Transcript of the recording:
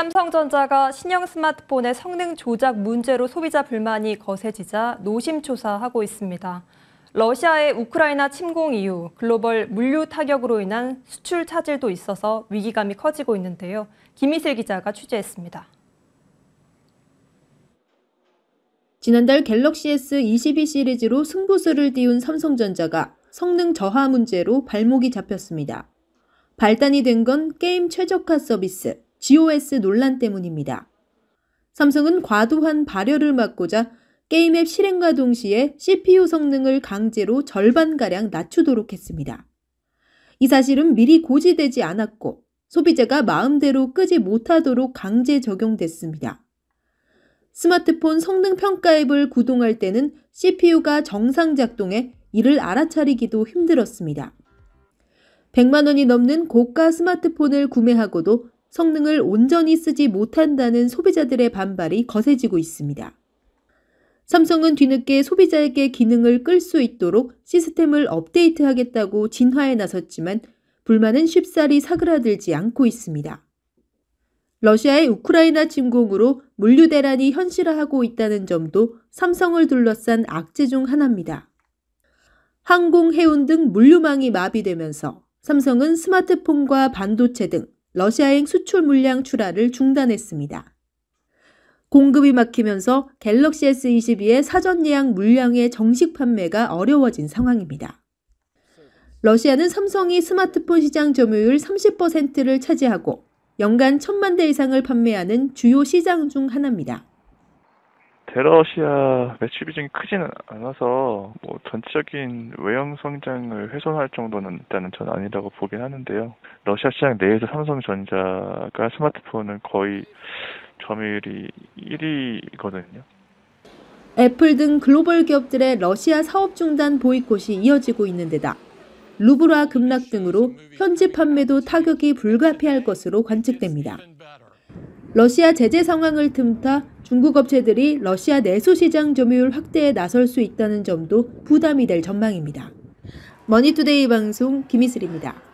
삼성전자가 신형 스마트폰의 성능 조작 문제로 소비자 불만이 거세지자 노심초사하고 있습니다. 러시아의 우크라이나 침공 이후 글로벌 물류 타격으로 인한 수출 차질도 있어서 위기감이 커지고 있는데요. 김희슬 기자가 취재했습니다. 지난달 갤럭시 S22 시리즈로 승부수를 띄운 삼성전자가 성능 저하 문제로 발목이 잡혔습니다. 발단이 된 건 게임 최적화 서비스, GOS 논란 때문입니다. 삼성은 과도한 발열을 막고자 게임 앱 실행과 동시에 CPU 성능을 강제로 절반가량 낮추도록 했습니다. 이 사실은 미리 고지되지 않았고 소비자가 마음대로 끄지 못하도록 강제 적용됐습니다. 스마트폰 성능 평가 앱을 구동할 때는 CPU가 정상 작동해 이를 알아차리기도 힘들었습니다. 100만 원이 넘는 고가 스마트폰을 구매하고도 성능을 온전히 쓰지 못한다는 소비자들의 반발이 거세지고 있습니다. 삼성은 뒤늦게 소비자에게 기능을 끌 수 있도록 시스템을 업데이트하겠다고 진화에 나섰지만 불만은 쉽사리 사그라들지 않고 있습니다. 러시아의 우크라이나 침공으로 물류 대란이 현실화하고 있다는 점도 삼성을 둘러싼 악재 중 하나입니다. 항공, 해운 등 물류망이 마비되면서 삼성은 스마트폰과 반도체 등 러시아행 수출 물량 출하를 중단했습니다. 공급이 막히면서 갤럭시 S22의 사전 예약 물량의 정식 판매가 어려워진 상황입니다. 러시아는 삼성이 스마트폰 시장 점유율 30%를 차지하고 연간 1 0 0 0만대 이상을 판매하는 주요 시장 중 하나입니다. 대러시아 매출 비중이 크지는 않아서 뭐 전체적인 외형 성장을 훼손할 정도는 일단은 전 아니라고 보긴 하는데요. 러시아 시장 내에서 삼성전자가 스마트폰은 거의 점유율이 1위거든요. 애플 등 글로벌 기업들의 러시아 사업 중단 보이콧이 이어지고 있는 데다 루브라 급락 등으로 현지 판매도 타격이 불가피할 것으로 관측됩니다. 러시아 제재 상황을 틈타 중국 업체들이 러시아 내수 시장 점유율 확대에 나설 수 있다는 점도 부담이 될 전망입니다. 머니투데이 방송 김희슬입니다.